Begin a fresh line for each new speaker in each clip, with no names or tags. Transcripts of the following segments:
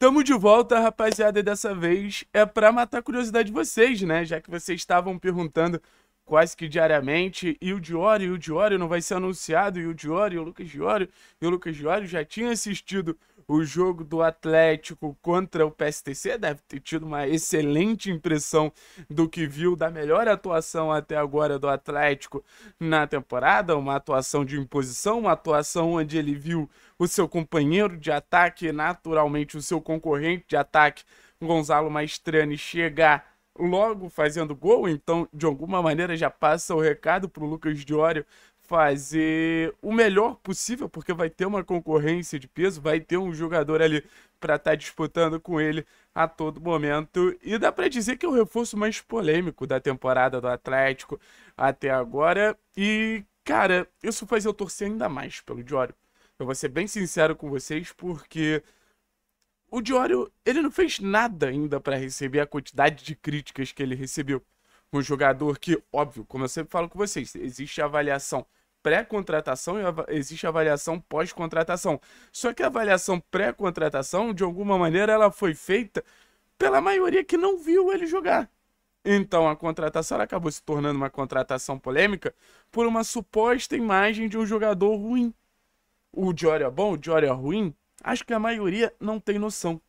Tamo de volta, rapaziada, e dessa vez é pra matar a curiosidade de vocês, né? Já que vocês estavam perguntando quase que diariamente, e o Diório, e o Diório não vai ser anunciado, e o Diório, e o Lucas Diório, e o Lucas Diório já tinha assistido o jogo do Atlético contra o PSTC deve ter tido uma excelente impressão do que viu, da melhor atuação até agora do Atlético na temporada, uma atuação de imposição, uma atuação onde ele viu o seu companheiro de ataque, naturalmente o seu concorrente de ataque, Gonzalo Maestrani, chegar logo fazendo gol, então de alguma maneira já passa o recado para o Lucas Diório fazer o melhor possível, porque vai ter uma concorrência de peso, vai ter um jogador ali para estar tá disputando com ele a todo momento. E dá para dizer que é o reforço mais polêmico da temporada do Atlético até agora. E, cara, isso faz eu torcer ainda mais pelo Diório. Eu vou ser bem sincero com vocês, porque o Diório, ele não fez nada ainda para receber a quantidade de críticas que ele recebeu um jogador que, óbvio, como eu sempre falo com vocês, existe avaliação pré-contratação e av existe avaliação pós-contratação. Só que a avaliação pré-contratação, de alguma maneira, ela foi feita pela maioria que não viu ele jogar. Então a contratação acabou se tornando uma contratação polêmica por uma suposta imagem de um jogador ruim. O Diori é bom, o Diori é ruim? Acho que a maioria não tem noção.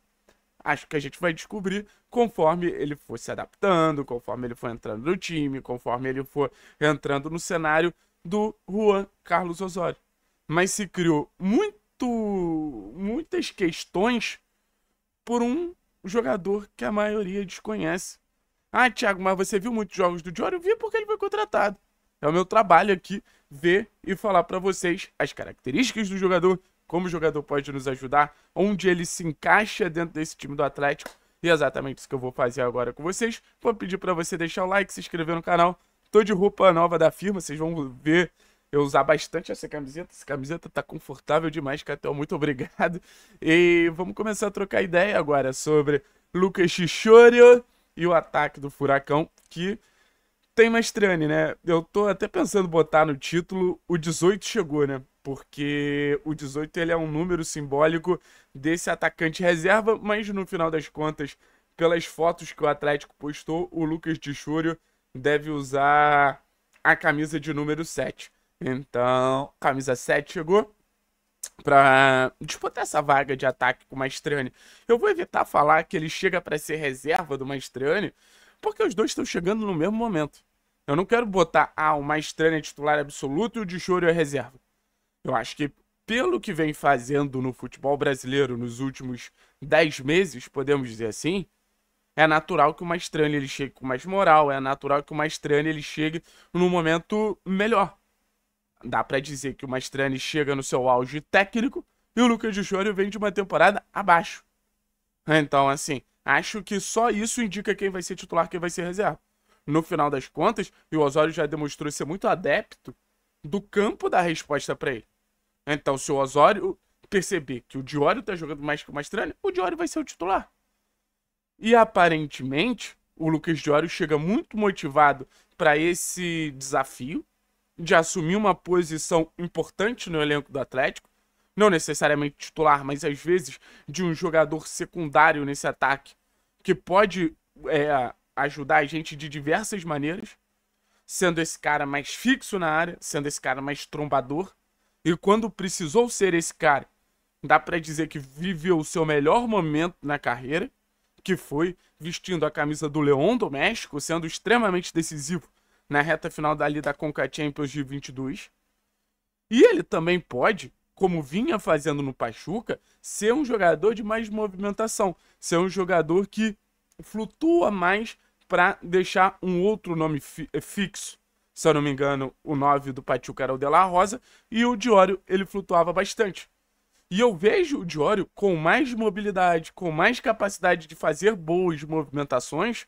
Acho que a gente vai descobrir conforme ele for se adaptando, conforme ele for entrando no time, conforme ele for entrando no cenário do Juan Carlos Osório. Mas se criou muito, muitas questões por um jogador que a maioria desconhece. Ah, Thiago, mas você viu muitos jogos do Dior? Eu vi porque ele foi contratado. É o meu trabalho aqui ver e falar para vocês as características do jogador, como o jogador pode nos ajudar, onde ele se encaixa dentro desse time do Atlético. E é exatamente isso que eu vou fazer agora com vocês. Vou pedir para você deixar o like, se inscrever no canal. Tô de roupa nova da firma, vocês vão ver eu usar bastante essa camiseta. Essa camiseta tá confortável demais, Catel. Muito obrigado. E vamos começar a trocar ideia agora sobre Lucas Chichorio e o ataque do Furacão, que tem mais Mastrani, né? Eu tô até pensando botar no título o 18 chegou, né? porque o 18 ele é um número simbólico desse atacante reserva, mas no final das contas, pelas fotos que o Atlético postou, o Lucas de Chúrio deve usar a camisa de número 7. Então, camisa 7 chegou para disputar essa vaga de ataque com o Mastriani. Eu vou evitar falar que ele chega para ser reserva do Mastriani, porque os dois estão chegando no mesmo momento. Eu não quero botar, ah, o Mastriani é titular absoluto e o de Choro é reserva. Eu acho que pelo que vem fazendo no futebol brasileiro nos últimos 10 meses, podemos dizer assim, é natural que o Mastrani ele chegue com mais moral, é natural que o Mastrani ele chegue num momento melhor. Dá para dizer que o Mastrani chega no seu auge técnico e o Lucas de vem de uma temporada abaixo. Então, assim, acho que só isso indica quem vai ser titular, quem vai ser reserva. No final das contas, e o Osório já demonstrou ser muito adepto do campo da resposta para ele. Então, se o Osório perceber que o Diório tá jogando mais que o Mastrani, o Diório vai ser o titular. E aparentemente, o Lucas Diório chega muito motivado para esse desafio de assumir uma posição importante no elenco do Atlético, não necessariamente titular, mas às vezes de um jogador secundário nesse ataque que pode é, ajudar a gente de diversas maneiras, sendo esse cara mais fixo na área, sendo esse cara mais trombador, e quando precisou ser esse cara, dá para dizer que viveu o seu melhor momento na carreira, que foi vestindo a camisa do Leão do México, sendo extremamente decisivo na reta final dali da Conca Champions de 22. E ele também pode, como vinha fazendo no Pachuca, ser um jogador de mais movimentação, ser um jogador que flutua mais para deixar um outro nome fi eh, fixo se eu não me engano, o 9 do Pachuca era o De La Rosa, e o Diório ele flutuava bastante. E eu vejo o Diório com mais mobilidade, com mais capacidade de fazer boas movimentações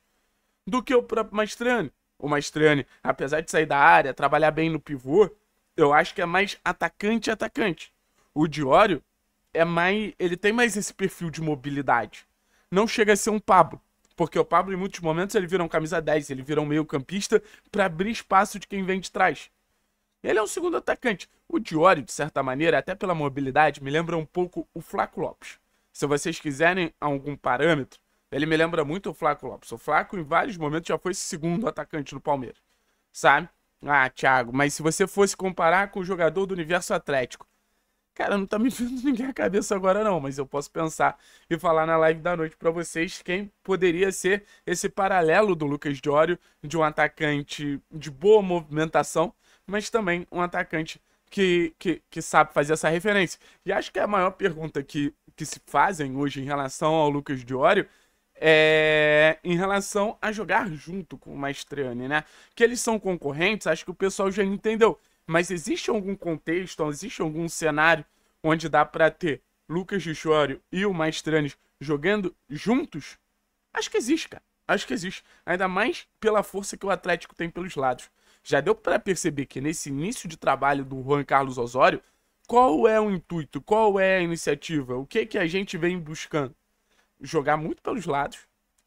do que o próprio Mastrani. O Mastrani, apesar de sair da área, trabalhar bem no pivô, eu acho que é mais atacante-atacante. O Diório é mais. ele tem mais esse perfil de mobilidade. Não chega a ser um Pablo, porque o Pablo, em muitos momentos, ele vira um camisa 10, ele vira um meio-campista para abrir espaço de quem vem de trás. Ele é um segundo atacante. O Diório, de certa maneira, até pela mobilidade, me lembra um pouco o Flaco Lopes. Se vocês quiserem algum parâmetro, ele me lembra muito o Flaco Lopes. O Flaco, em vários momentos, já foi segundo atacante no Palmeiras, sabe? Ah, Thiago, mas se você fosse comparar com o jogador do universo atlético, Cara, não tá me vindo ninguém a cabeça agora, não, mas eu posso pensar e falar na live da noite para vocês quem poderia ser esse paralelo do Lucas Diório, de um atacante de boa movimentação, mas também um atacante que, que, que sabe fazer essa referência. E acho que a maior pergunta que, que se fazem hoje em relação ao Lucas Diório é, em relação a jogar junto com o Maestriani, né? Que eles são concorrentes, acho que o pessoal já entendeu. Mas existe algum contexto, existe algum cenário onde dá para ter Lucas Gichório e o Maestranes jogando juntos? Acho que existe, cara. Acho que existe. Ainda mais pela força que o Atlético tem pelos lados. Já deu para perceber que nesse início de trabalho do Juan Carlos Osório, qual é o intuito, qual é a iniciativa, o que que a gente vem buscando? Jogar muito pelos lados,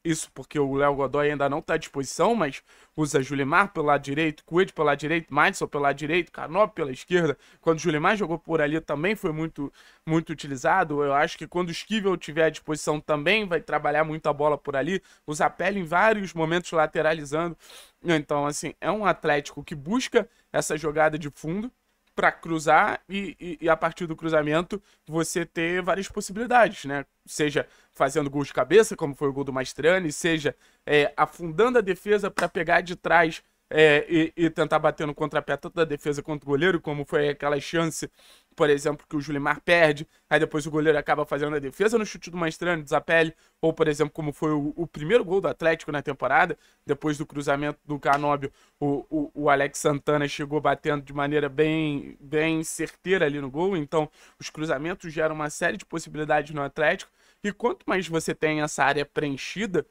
isso porque o Léo Godoy ainda não está à disposição, mas usa Julimar pelo lado direito, Cuide pelo lado direito, Madison pelo lado direito, Canop pela esquerda. Quando o Julimar jogou por ali também foi muito, muito utilizado. Eu acho que quando o Esquivel tiver à disposição também vai trabalhar muito a bola por ali, usa a pele em vários momentos lateralizando. Então, assim, é um Atlético que busca essa jogada de fundo para cruzar e, e, e, a partir do cruzamento você ter várias possibilidades, né? Seja fazendo gol de cabeça, como foi o gol do Mastrani, seja é, afundando a defesa para pegar de trás é, e, e, tentar bater no contrapé tanto da defesa quanto do goleiro, como foi aquela chance, por exemplo, que o Julimar perde, aí depois o goleiro acaba fazendo a defesa no chute do Maestrano, desapele, ou por exemplo, como foi o, o, primeiro gol do Atlético na temporada, depois do cruzamento do Canóbio, o, o, o, Alex Santana chegou batendo de maneira bem, bem certeira ali no gol, então os cruzamentos geram uma série de possibilidades no Atlético, e quanto mais você tem essa área preenchida,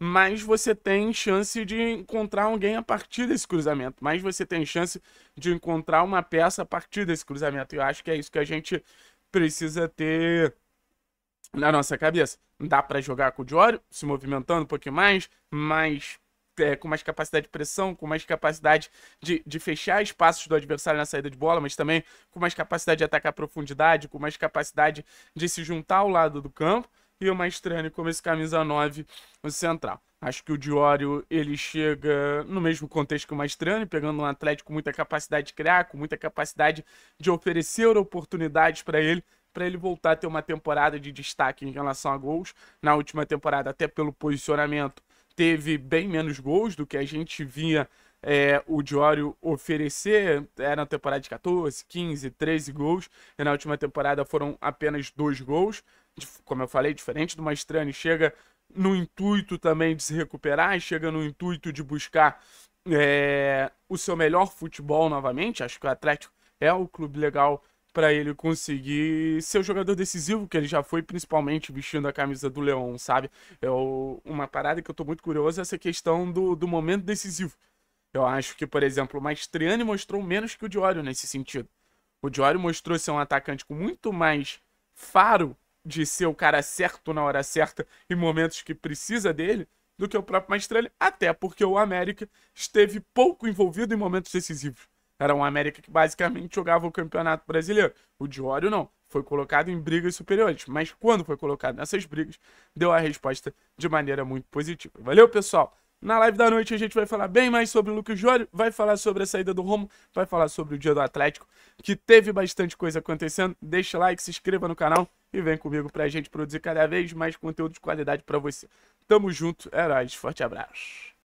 mais você tem chance de encontrar alguém a partir desse cruzamento, mais você tem chance de encontrar uma peça a partir desse cruzamento. E eu acho que é isso que a gente precisa ter na nossa cabeça. Dá para jogar com o Diório, se movimentando um pouquinho mais, mas é, com mais capacidade de pressão, com mais capacidade de, de fechar espaços do adversário na saída de bola, mas também com mais capacidade de atacar profundidade, com mais capacidade de se juntar ao lado do campo e o Maestrani como esse camisa 9 o central. Acho que o Diório ele chega no mesmo contexto que o Maestrani, pegando um Atlético com muita capacidade de criar, com muita capacidade de oferecer oportunidades para ele, para ele voltar a ter uma temporada de destaque em relação a gols. Na última temporada, até pelo posicionamento, teve bem menos gols do que a gente vinha é, o Diório oferecer era é, na temporada de 14, 15, 13 gols, e na última temporada foram apenas dois gols. Como eu falei, diferente do Mastrani, chega no intuito também de se recuperar, chega no intuito de buscar é, o seu melhor futebol novamente. Acho que o Atlético é o clube legal para ele conseguir ser o jogador decisivo que ele já foi, principalmente vestindo a camisa do Leão, sabe? É uma parada que eu estou muito curioso é essa questão do, do momento decisivo eu acho que, por exemplo, o Mastriani mostrou menos que o Diório nesse sentido. O Diório mostrou ser um atacante com muito mais faro de ser o cara certo na hora certa em momentos que precisa dele do que o próprio Mastriani, até porque o América esteve pouco envolvido em momentos decisivos. Era um América que basicamente jogava o Campeonato Brasileiro. O Diório não. Foi colocado em brigas superiores. Mas quando foi colocado nessas brigas, deu a resposta de maneira muito positiva. Valeu, pessoal! Na live da noite a gente vai falar bem mais sobre o Lucas Jório, vai falar sobre a saída do Romo, vai falar sobre o dia do Atlético, que teve bastante coisa acontecendo. Deixa like, se inscreva no canal e vem comigo pra gente produzir cada vez mais conteúdo de qualidade para você. Tamo junto, heróis, é forte abraço.